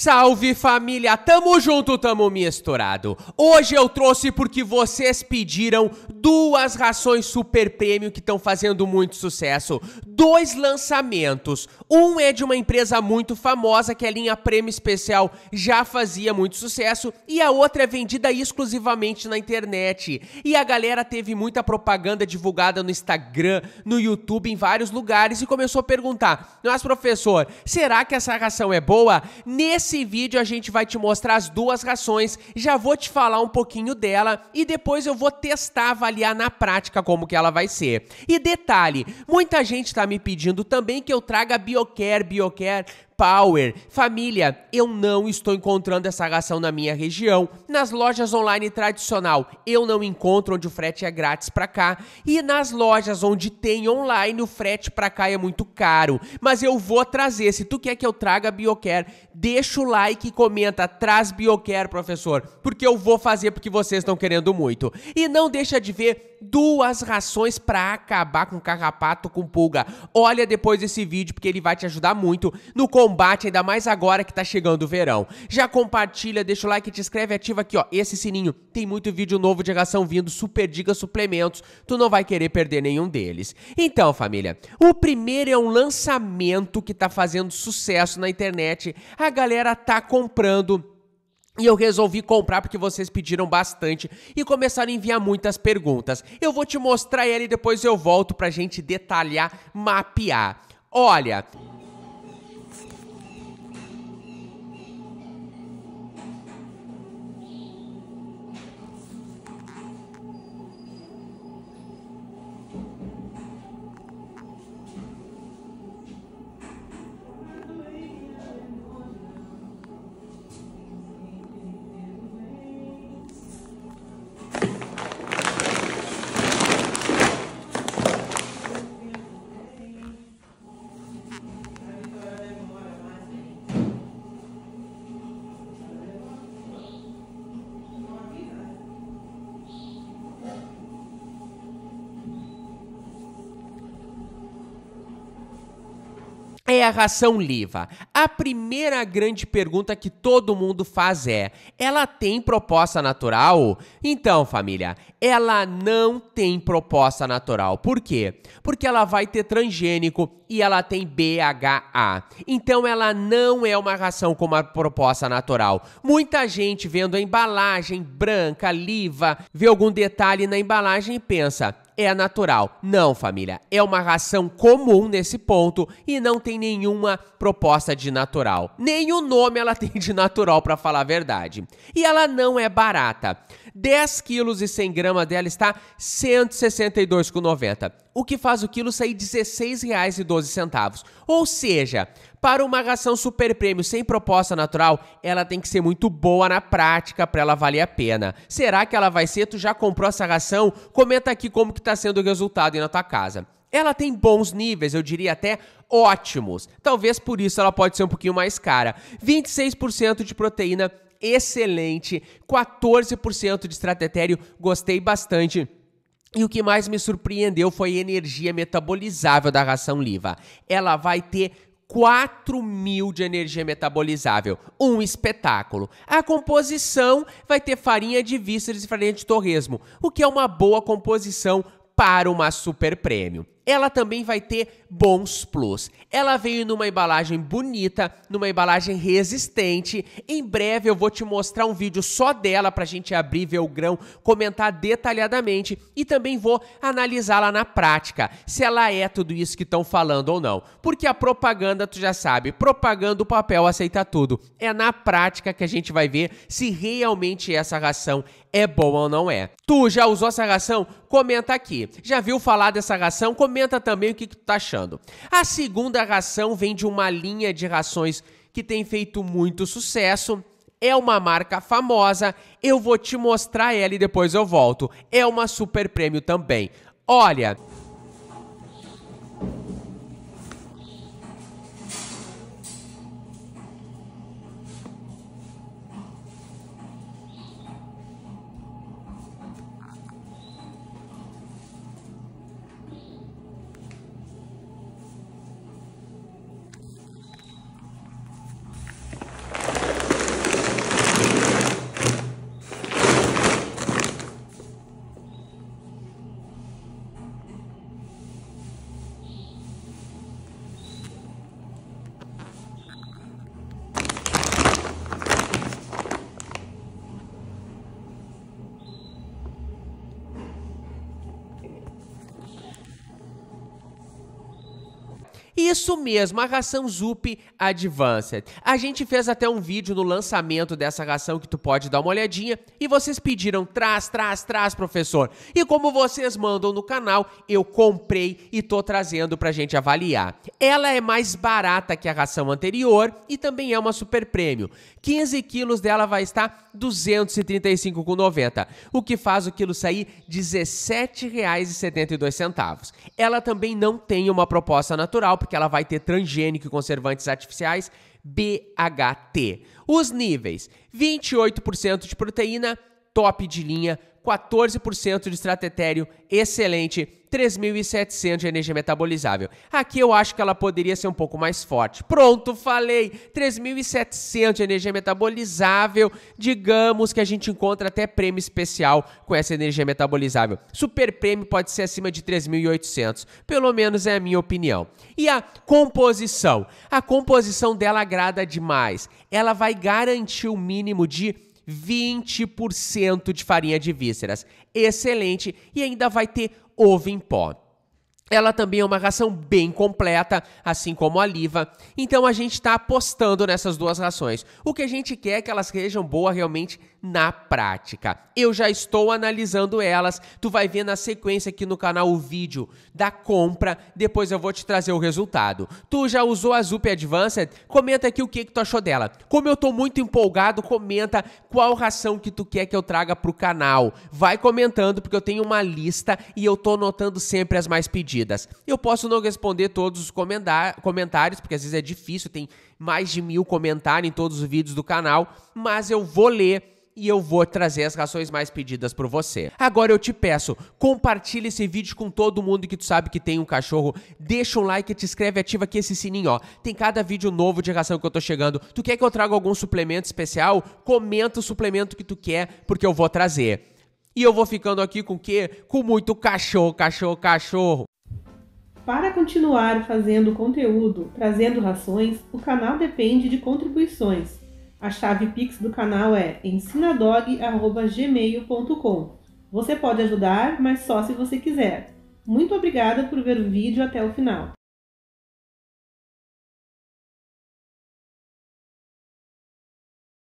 Salve família, tamo junto, tamo misturado. Hoje eu trouxe porque vocês pediram duas rações super prêmio que estão fazendo muito sucesso, dois lançamentos. Um é de uma empresa muito famosa que a linha Prêmio Especial já fazia muito sucesso e a outra é vendida exclusivamente na internet. E a galera teve muita propaganda divulgada no Instagram, no YouTube, em vários lugares e começou a perguntar: "Mas professor, será que essa ração é boa?" Nesse Nesse vídeo a gente vai te mostrar as duas rações, já vou te falar um pouquinho dela e depois eu vou testar, avaliar na prática como que ela vai ser. E detalhe, muita gente está me pedindo também que eu traga Biocare, Biocare, Power. Família, eu não estou encontrando essa ração na minha região. Nas lojas online tradicional, eu não encontro onde o frete é grátis para cá. E nas lojas onde tem online, o frete para cá é muito caro. Mas eu vou trazer. Se tu quer que eu traga Biocare, deixa o like e comenta. Traz Biocare, professor. Porque eu vou fazer porque vocês estão querendo muito. E não deixa de ver duas rações para acabar com carrapato com pulga. Olha depois esse vídeo porque ele vai te ajudar muito no combate combate, ainda mais agora que tá chegando o verão. Já compartilha, deixa o like, te inscreve, ativa aqui, ó, esse sininho. Tem muito vídeo novo de regação vindo, super diga suplementos, tu não vai querer perder nenhum deles. Então, família, o primeiro é um lançamento que tá fazendo sucesso na internet. A galera tá comprando e eu resolvi comprar porque vocês pediram bastante e começaram a enviar muitas perguntas. Eu vou te mostrar ela e depois eu volto pra gente detalhar, mapear. Olha, a ração liva. A primeira grande pergunta que todo mundo faz é: ela tem proposta natural? Então, família, ela não tem proposta natural. Por quê? Porque ela vai ter transgênico e ela tem BHA. Então, ela não é uma ração com uma proposta natural. Muita gente vendo a embalagem branca, liva, vê algum detalhe na embalagem e pensa: é natural. Não, família, é uma ração comum nesse ponto e não tem nenhuma proposta de de natural. Nem o nome ela tem de natural, para falar a verdade. E ela não é barata. 10 quilos e 100 gramas dela está 162,90, o que faz o quilo sair R$ 16,12. Ou seja, para uma ração super prêmio sem proposta natural, ela tem que ser muito boa na prática para ela valer a pena. Será que ela vai ser? Tu já comprou essa ração? Comenta aqui como que tá sendo o resultado aí na tua casa ela tem bons níveis, eu diria até ótimos. Talvez por isso ela pode ser um pouquinho mais cara. 26% de proteína, excelente. 14% de estratetério, gostei bastante. E o que mais me surpreendeu foi a energia metabolizável da ração Liva. Ela vai ter 4 mil de energia metabolizável. Um espetáculo. A composição vai ter farinha de vísceras e farinha de torresmo, o que é uma boa composição para uma super prêmio ela também vai ter bons plus. Ela veio numa embalagem bonita, numa embalagem resistente. Em breve eu vou te mostrar um vídeo só dela para a gente abrir, ver o grão, comentar detalhadamente e também vou analisá-la na prática, se ela é tudo isso que estão falando ou não. Porque a propaganda, tu já sabe, propaganda o papel aceita tudo. É na prática que a gente vai ver se realmente essa ração é boa ou não é. Tu já usou essa ração? Comenta aqui. Já viu falar dessa ração? Comenta comenta também o que, que tu tá achando. A segunda ração vem de uma linha de rações que tem feito muito sucesso. É uma marca famosa, eu vou te mostrar ela e depois eu volto. É uma super prêmio também. Olha, Isso mesmo, a ração Zup Advanced. A gente fez até um vídeo no lançamento dessa ração que tu pode dar uma olhadinha e vocês pediram traz, traz, traz, professor. E como vocês mandam no canal, eu comprei e tô trazendo pra gente avaliar. Ela é mais barata que a ração anterior e também é uma super prêmio. 15 quilos dela vai estar 235,90, o que faz o quilo sair R$ 17,72. Ela também não tem uma proposta natural, porque ela vai ter transgênico e conservantes artificiais, BHT. Os níveis: 28% de proteína, top de linha, 14% de estratetério, excelente, 3.700 de energia metabolizável. Aqui eu acho que ela poderia ser um pouco mais forte. Pronto, falei! 3.700 de energia metabolizável, digamos que a gente encontra até prêmio especial com essa energia metabolizável. Super prêmio pode ser acima de 3.800, pelo menos é a minha opinião. E a composição? A composição dela agrada demais. Ela vai garantir o mínimo de 20% de farinha de vísceras. Excelente! E ainda vai ter ovo em pó. Ela também é uma ração bem completa, assim como a liva. Então a gente está apostando nessas duas rações. O que a gente quer é que elas sejam boas realmente na prática. Eu já estou analisando elas. Tu vai ver na sequência aqui no canal o vídeo da compra. Depois eu vou te trazer o resultado. Tu já usou a Zup Advanced? Comenta aqui o que, que tu achou dela. Como eu estou muito empolgado, comenta qual ração que tu quer que eu traga para o canal. Vai comentando porque eu tenho uma lista e eu estou anotando sempre as mais pedidas medidas. Eu posso não responder todos os comentários, porque às vezes é difícil, tem mais de mil comentários em todos os vídeos do canal, mas eu vou ler e eu vou trazer as rações mais pedidas por você. Agora eu te peço, compartilha esse vídeo com todo mundo que tu sabe que tem um cachorro, deixa um like, te inscreve, ativa aqui esse sininho, ó. Tem cada vídeo novo de ração que eu tô chegando. Tu quer que eu traga algum suplemento especial? Comenta o suplemento que tu quer, porque eu vou trazer. E eu vou ficando aqui com o quê? Com muito cachorro, cachorro, cachorro. Para continuar fazendo conteúdo, trazendo rações, o canal depende de contribuições. A chave Pix do canal é ensinadog.gmail.com. Você pode ajudar, mas só se você quiser. Muito obrigada por ver o vídeo até o final.